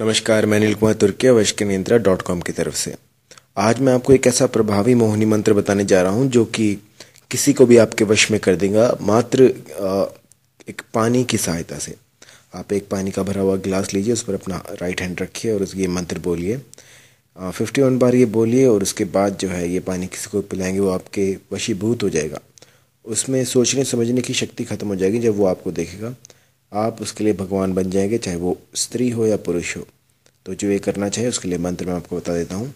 नमस्कार मैं अनिल कुमार तुर्किया वश के नियंत्रा डॉट कॉम की तरफ से आज मैं आपको एक ऐसा प्रभावी मोहनी मंत्र बताने जा रहा हूँ जो कि किसी को भी आपके वश में कर देगा मात्र एक पानी की सहायता से आप एक पानी का भरा हुआ गिलास लीजिए उस पर अपना राइट हैंड रखिए और ये मंत्र बोलिए फिफ्टी वन बार ये बोलिए और उसके बाद जो है ये पानी किसी को पिलाएंगे वो आपके वशीभूत हो जाएगा उसमें सोचने समझने की शक्ति खत्म हो जाएगी जब वो आपको देखेगा आप उसके लिए भगवान बन जाएंगे चाहे वो स्त्री हो या पुरुष हो तो जो ये करना चाहिए उसके लिए मंत्र मैं आपको बता देता हूँ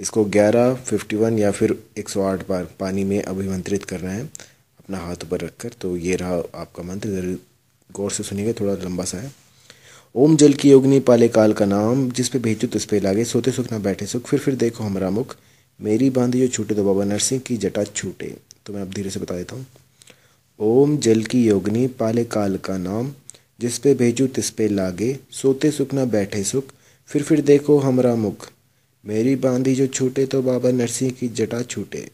इसको ग्यारह फिफ्टी वन या फिर एक सौ आठ बार पानी में अभिमंत्रित करना है अपना हाथ ऊपर रखकर तो ये रहा आपका मंत्र जरूर गौर से सुनिएगा थोड़ा लंबा सा है ओम जल की योगनी पाले काल का नाम जिस पे भेजो उस पे लागे सोते सुख ना बैठे सुख फिर फिर देखो हमारा मुख मेरी बांधी जो छूटे तो बाबा नरसिंह की जटा छूटे तो मैं अब धीरे से बता देता हूँ ओम जल की योगनी पाले काल का नाम जिस पे भेजू तिस पे लागे सोते सुख बैठे सुख फिर फिर देखो हमरा मुख मेरी बांधी जो छूटे तो बाबा नरसिंह की जटा छूटे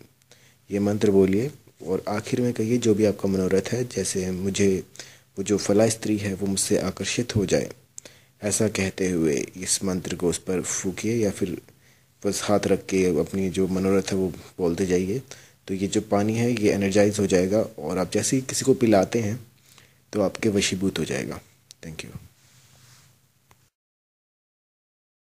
ये मंत्र बोलिए और आखिर में कहिए जो भी आपका मनोरथ है जैसे मुझे वो जो फला स्त्री है वो मुझसे आकर्षित हो जाए ऐसा कहते हुए इस मंत्र को उस पर फूकिए या फिर बस हाथ रख के अपनी जो मनोरथ है वो बोलते जाइए तो ये जो पानी है ये एनर्जाइज हो जाएगा और आप जैसे ही किसी को पिलाते हैं तो आपके वशीभूत हो जाएगा थैंक यू